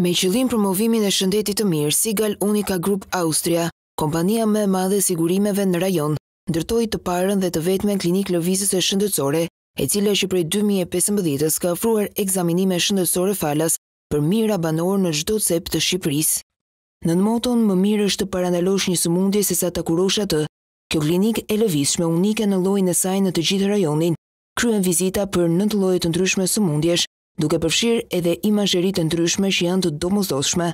Me qëllim promovimin e shëndetit të mirë, Sigal Unica Group Austria, kompania me madhe sigurimeve në rajon, ndërtoj të parën dhe të vetme në klinik lëvizës e shëndetësore, e cile që prej 2015 ka afruar egzaminime shëndetësore falas për mira banor në gjdo cep të Shqipëris. Në në moton, më mirë është të paranelosh një sëmundje se sa të kurosh atë, kjo klinik e lëvizshme unike në lojnë e saj në të gjithë rajonin, kryen vizita për nëndë lojët të ndryshme sëmundjesh, duke përfshirë edhe imazherit të ndryshme që janë të domozoshme.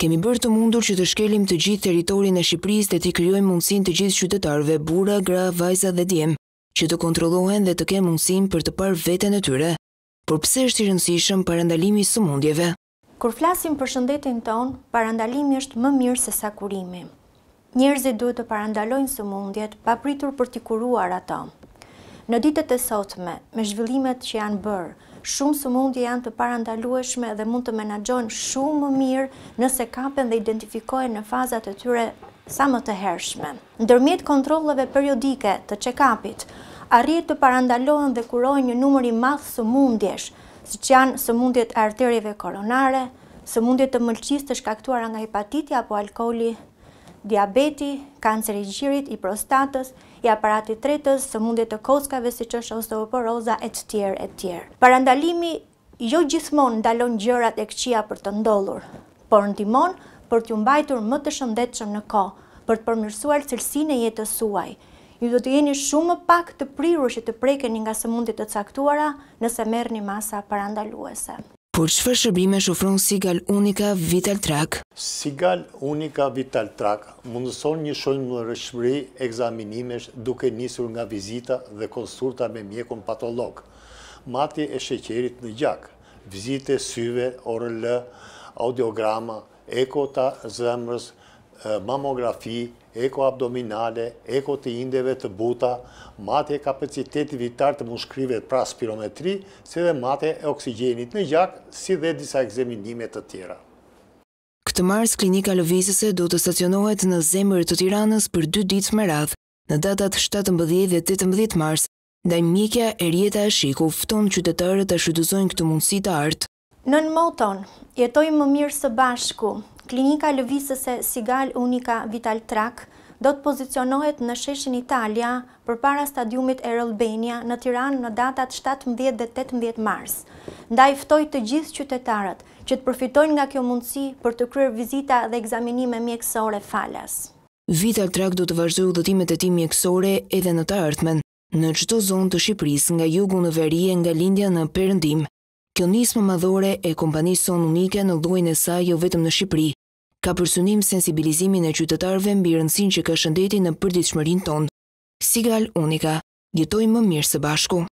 Kemi bërë të mundur që të shkelim të gjithë teritorin e Shqipëris dhe të kryojmë mundësin të gjithë qytetarve, bura, gra, vajza dhe djem, që të kontrolohen dhe të kemë mundësin për të parë vete në tyre. Por pse është i rëndësishëm parandalimi së mundjeve? Kur flasim për shëndetin ton, parandalimi është më mirë se sakurimi. Njerëzit duhet të parandalojnë së mundjet, pa pritur për t'i kuruar ato. Në ditët e sotme, me zhvillimet që janë bërë, shumë së mundi janë të parandalueshme dhe mund të menagjon shumë më mirë nëse kapen dhe identifikojnë në fazat e tyre sa më të hershme. Ndërmjet kontroleve periodike të qekapit, arrit të parandalohen dhe kuroj një numëri mathë së mundjesh, si që janë së mundjet arterive koronare, së mundjet të mëllqis të shkaktuar nga hepatitja apo alkoli diabeti, kanceri gjirit, i prostatës, i aparatit tretës, së mundet të koskave si qështë osteoporoza, e të tjerë, e të tjerë. Parandalimi jo gjithmonë ndalon gjërat e këqia për të ndollur, por ndimon për të mbajtur më të shëndetëshëm në ko, për të përmirësuar cilësin e jetës suaj. Ju do të jeni shumë pak të prirur që të preken nga së mundit të caktuara nëse merë një masa parandaluese. Por që fërë shërbime shufron Sigal Unika Vital Track? Sigal Unika Vital Track mundëson një shumë në rëshmëri examinimesh duke njësur nga vizita dhe konsulta me mjekun patolog, mati e sheqerit në gjak, vizite syve, orëllë, audiograma, ekota, zëmërës, mamografi, eko-abdominale, eko të indeve të buta, mate e kapacitet vitar të mushkrive pra spirometri, se dhe mate e oksigenit në gjak, si dhe disa ekzeminimet të tjera. Këtë mars, klinika lëvizese do të stacionohet në zemër të tiranës për dy ditë më radhë, në datat 17 dhe 18 mars, dhe mjekja e rjeta e shiku fton qytetarët të shytuzojnë këtë mundësi të artë. Në moton, jetoj më mirë së bashku, Klinika Lëvisës e Sigal Unika Vital Trak do të pozicionohet në sheshin Italia për para stadiumit e në Tiran në datat 17 dhe 18 mars. Nda iftoj të gjithë qytetarët që të përfitojnë nga kjo mundësi për të kryrë vizita dhe examinime mjekësore falas. Vital Trak do të vazhdoj u dhëtimet e ti mjekësore edhe në të artmen, në qëto zonë të Shqipëris nga jugu në verie nga lindja në përëndim, Kjo nismë madhore e kompanisë son unike në lojnë e sa jo vetëm në Shqipëri, ka përsunim sensibilizimin e qytetarve mbi rëndësin që ka shëndeti në përdit shmërin tonë. Sigal Unika, Gjetoj më mirë së bashku.